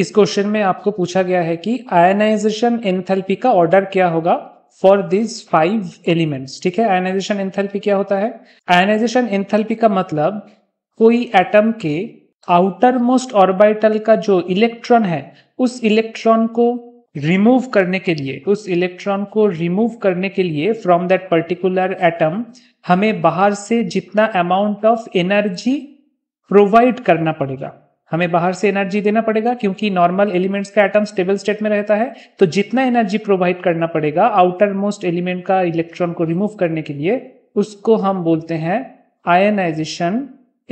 इस क्वेश्चन में आपको पूछा गया है कि आयनाइजेशन एनथेल्पी का ऑर्डर क्या होगा फॉर दिस फाइव एलिमेंट्स ठीक है आयनाइजेशन एनथेल्पी क्या होता है आयनाइजेशन एनथेल्पी का मतलब कोई एटम के आउटर मोस्ट ऑर्बिटल का जो इलेक्ट्रॉन है उस इलेक्ट्रॉन को रिमूव करने के लिए उस इलेक्ट्रॉन को रिमूव करने के लिए फ्रॉम दैट पर्टिकुलर एटम हमें बाहर से जितना अमाउंट ऑफ एनर्जी प्रोवाइड करना पड़ेगा हमें बाहर से एनर्जी देना पड़ेगा क्योंकि नॉर्मल एलिमेंट्स का एटम स्टेबल स्टेट में रहता है तो जितना एनर्जी प्रोवाइड करना पड़ेगा आउटर मोस्ट एलिमेंट का इलेक्ट्रॉन को रिमूव करने के लिए उसको हम बोलते हैं आयनाइजेशन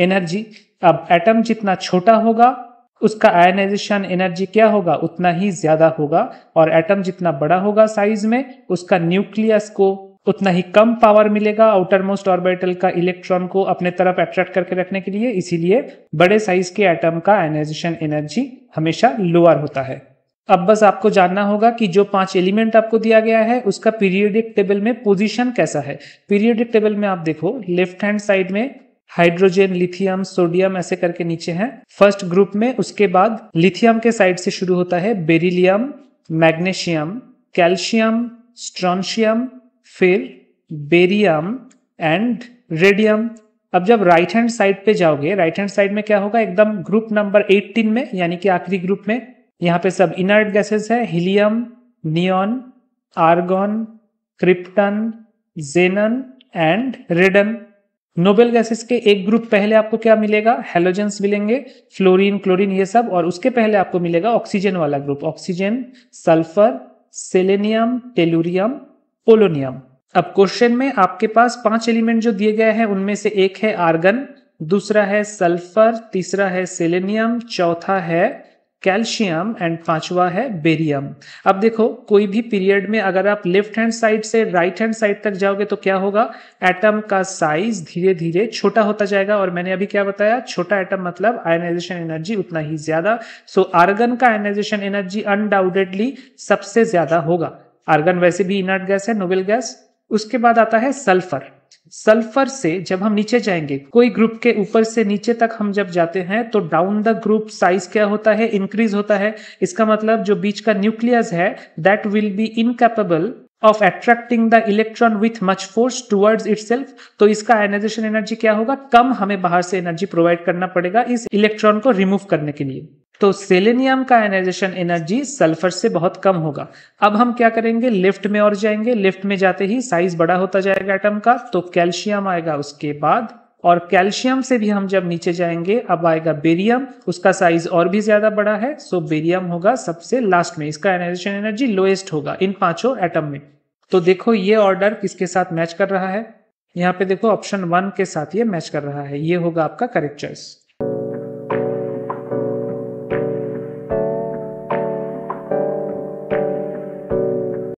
एनर्जी अब एटम जितना छोटा होगा उसका आयनाइजेशन एनर्जी क्या होगा उतना ही ज्यादा होगा और एटम जितना बड़ा होगा साइज में उसका न्यूक्लियस को उतना ही कम पावर मिलेगा आउटर मोस्ट ऑर्बिटल का इलेक्ट्रॉन को अपने तरफ अट्रैक्ट करके रखने के लिए इसीलिए बड़े साइज के एटम का आयनाइजेशन एनर्जी हमेशा लोअर होता है अब बस आपको जानना होगा कि जो पांच एलिमेंट आपको दिया गया है उसका पीरियोडिक टेबल में पोजीशन कैसा है पीरियडिक टेबल में आप देखो लेफ्ट हैंड साइड में हाइड्रोजन लिथियम सोडियम ऐसे करके नीचे हैं फर्स्ट ग्रुप में उसके बाद लिथियम के साइड से शुरू होता है बेरिलियम मैग्नेशियम कैल्शियम स्ट्रॉनशियम फिर बेरियम एंड रेडियम अब जब राइट हैंड साइड पे जाओगे राइट हैंड साइड में क्या होगा एकदम ग्रुप नंबर 18 में यानी कि आखिरी ग्रुप में यहाँ पे सब इनर्ट गैसेस है helium neon argon krypton xenon and radon noble gases के एक ग्रुप पहले आपको क्या मिलेगा हेलोजेंस मिलेंगे फ्लोरीन क्लोरीन ये सब और उसके पहले आपको मिलेगा ऑक्सीजन वाला group oxygen sulphur selenium tellurium polonium अब क्वेश्चन में आपके पास पांच एलिमेंट जो दिए गए हैं उनमें से एक है आर्गन दूसरा है सल्फर तीसरा है सेलेनियम चौथा है कैल्शियम एंड पांचवा है बेरियम अब देखो कोई भी पीरियड में अगर आप लेफ्ट हैंड साइड से राइट हैंड साइड तक जाओगे तो क्या होगा एटम का साइज धीरे धीरे छोटा होता जाएगा और मैंने अभी क्या बताया छोटा एटम मतलब आयनाइजेशन एनर्जी उतना ही ज्यादा सो आर्गन का आयनाइजेशन एनर्जी अनडाउटेडली सबसे ज्यादा होगा आर्गन वैसे भी इनर्ट गैस है नोबेल गैस उसके बाद आता है सल्फर सल्फर से जब हम नीचे जाएंगे कोई ग्रुप के ऊपर से नीचे तक हम जब जाते हैं तो डाउन द ग्रुप साइज क्या होता है इंक्रीज होता है इसका मतलब जो बीच का न्यूक्लियस है that will be incapable of attracting the electron with much force towards it तो इसका आयनाइजेशन एनर्जी क्या होगा कम हमें बाहर से एनर्जी प्रोवाइड करना पड़ेगा इस इलेक्ट्रॉन को रिमूव करने के लिए तो सेलेनियम का एनर्जेशन एनर्जी सल्फर से बहुत कम होगा अब हम क्या करेंगे लिफ्ट में और जाएंगे लिफ्ट में जाते ही साइज बड़ा होता जाएगा एटम का तो कैल्शियम आएगा उसके बाद और कैल्शियम से भी हम जब नीचे जाएंगे अब आएगा बेरियम उसका साइज और भी ज्यादा बड़ा है सो बेरियम होगा सबसे लास्ट में इसका एनाइजेशन एनर्जी लोएस्ट होगा इन पांचों एटम में तो देखो ये ऑर्डर किसके साथ मैच कर रहा है यहाँ पे देखो ऑप्शन वन के साथ ये मैच कर रहा है ये होगा आपका करेक्ट चॉइस